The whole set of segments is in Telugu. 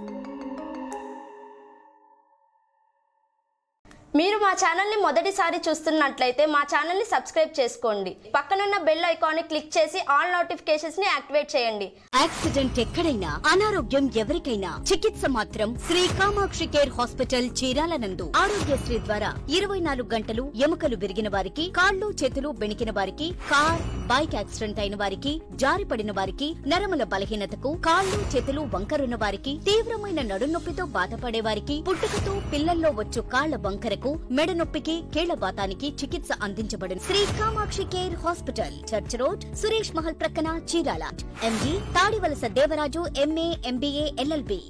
Música మీరు మా ఛానల్ని మొదటిసారి చూస్తున్నట్లయితే మా ఛానల్ని సబ్స్క్రైబ్ చేసుకోండి పక్కనున్న బెల్ ఐకాన్ని క్లిక్ చేసి ఆల్ నోటిఫికేషన్స్ ని యాక్టివేట్ చేయండి యాక్సిడెంట్ ఎక్కడైనా అనారోగ్యం ఎవరికైనా చికిత్స మాత్రం శ్రీ కామాక్షి కేర్ హాస్పిటల్ చీరాల నందు ఆరోగ్యశ్రీ ద్వారా ఇరవై నాలుగు గంటలు ఎముకలు విరిగిన వారికి కాళ్లు చేతులు బెణికిన వారికి కార్ బైక్ యాక్సిడెంట్ అయిన వారికి జారిపడిన వారికి నరముల బలహీనతకు కాళ్లు చేతులు వంకరున్న వారికి తీవ్రమైన నడునొప్పితో బాధపడే వారికి పుట్టుకతో పిల్లల్లో వచ్చు కాళ్ల వంకరకు తగ్గింపు మెడ నొప్పికి కీళ్లబాతానికి చికిత్స అందించబడింది Shri Kamakshi care hospital church road Suresh Mahal ప్రక్కన Chirala MG Tadivalasa Devaraju MA MBA LLB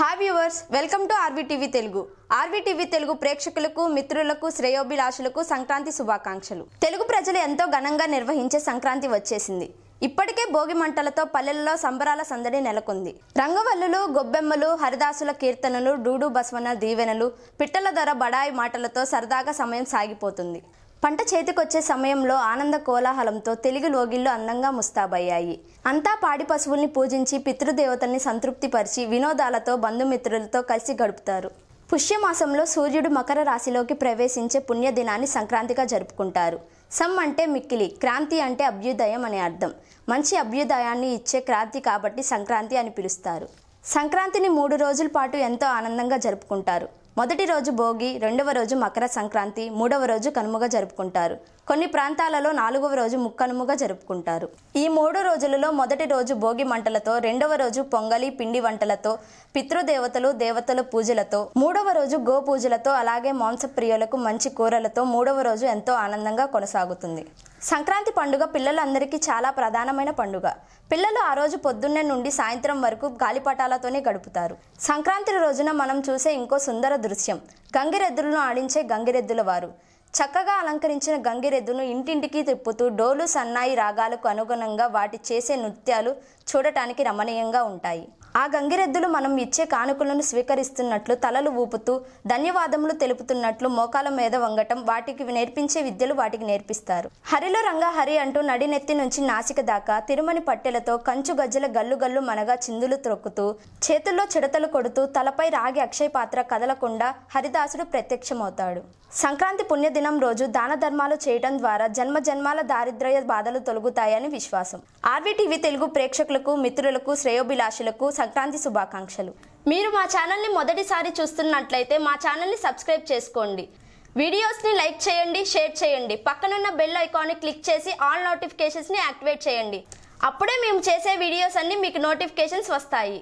hi viewers welcome to RVTV Telugu RVTV Telugu ప్రేక్షకులకు మిత్రులకు శ్రేయోభిలాషులకు సంక్రాంతి శుభాకాంక్షలు తెలుగు ప్రజలు ఎంతో ఘనంగా నిర్వహించే సంక్రాంతి వచ్చేసింది ఇప్పటికే భోగి మంటలతో పల్లెల్లో సంబరాల సందడి నెలకొంది రంగవల్లులు గొబ్బెమ్మలు హరిదాసుల కీర్తనలు డూడు బస్వన దీవెనలు పిట్టల ధర బడాయి మాటలతో సరదాగా సమయం సాగిపోతుంది పంట చేతికొచ్చే సమయంలో ఆనంద కోలాహలంతో తెలుగు లోగిళ్ళు అందంగా ముస్తాబయ్యాయి అంతా పాడి పశువుల్ని పూజించి పితృదేవతల్ని సంతృప్తిపరిచి వినోదాలతో బంధుమిత్రులతో కలిసి గడుపుతారు పుష్యమాసంలో సూర్యుడు మకర రాశిలోకి ప్రవేశించే పుణ్యదినాన్ని సంక్రాంతిగా జరుపుకుంటారు సమ్ అంటే మిక్కిలి క్రాంతి అంటే అభ్యుదయం అనే అర్థం మంచి అభ్యుదయాన్ని ఇచ్చే క్రాంతి కాబట్టి సంక్రాంతి అని పిలుస్తారు సంక్రాంతిని మూడు రోజుల పాటు ఎంతో ఆనందంగా జరుపుకుంటారు మొదటి రోజు భోగి రెండవ రోజు మకర సంక్రాంతి మూడవ రోజు కనుమగా జరుపుకుంటారు కొన్ని ప్రాంతాలలో నాలుగవ రోజు ముక్కనుముగా జరుపుకుంటారు ఈ మూడు రోజులలో మొదటి రోజు భోగి మంటలతో రెండవ రోజు పొంగలి పిండి వంటలతో పితృదేవతలు దేవతల పూజలతో మూడవ రోజు గో పూజలతో అలాగే మాంసప్రియులకు మంచి కూరలతో మూడవ రోజు ఎంతో ఆనందంగా కొనసాగుతుంది సంక్రాంతి పండుగ పిల్లలందరికీ చాలా ప్రధానమైన పండుగ పిల్లలు ఆ రోజు పొద్దున్నే నుండి సాయంత్రం వరకు గాలిపటాలతోనే గడుపుతారు సంక్రాంతి రోజున మనం చూసే ఇంకో సుందర దృశ్యం గంగిరెద్దులను ఆడించే గంగిరెద్దుల వారు చక్కగా అలంకరించిన గంగిరెద్దును ఇంటింటికి తిప్పుతూ డోలు సన్నాయి రాగాలకు అనుగుణంగా వాటి చేసే నృత్యాలు చూడటానికి రమణీయంగా ఉంటాయి ఆ గంగిరెద్దులు మనం ఇచ్చే కానుకలను స్వీకరిస్తున్నట్లు తలలు ఊపుతూ ధన్యవాదములు తెలుపుతున్నట్లు మోకాల మీద వంగటం వాటికి నేర్పించే విద్యలు వాటికి నేర్పిస్తారు హరిలో రంగా హరి అంటూ నడినెత్తి నుంచి నాసిక దాకా తిరుమని పట్టెలతో కంచు గజ్జల గల్లు గల్లు మనగా చిందులు త్రొక్కుతూ చేతుల్లో చిడతలు కొడుతూ తలపై రాగి అక్షయ పాత్ర కదలకుండా హరిదాసుడు ప్రత్యక్షమవుతాడు సంక్రాంతి పుణ్యదినం రోజు దాన ధర్మాలు చేయటం ద్వారా జన్మ జన్మాల దారిద్ర్య బాధలు తొలగుతాయని విశ్వాసం ఆర్వీటీవీ తెలుగు ప్రేక్షకులకు మిత్రులకు శ్రేయోభిలాషులకు సంక్రాంతి శుభాకాంక్షలు మీరు మా ఛానల్ని మొదటిసారి చూస్తున్నట్లయితే మా ఛానల్ని సబ్స్క్రైబ్ చేసుకోండి వీడియోస్ని లైక్ చేయండి షేర్ చేయండి పక్కనున్న బెల్ ఐకాన్ని క్లిక్ చేసి ఆల్ నోటిఫికేషన్స్ని యాక్టివేట్ చేయండి అప్పుడే మేము చేసే వీడియోస్ అన్నీ మీకు నోటిఫికేషన్స్ వస్తాయి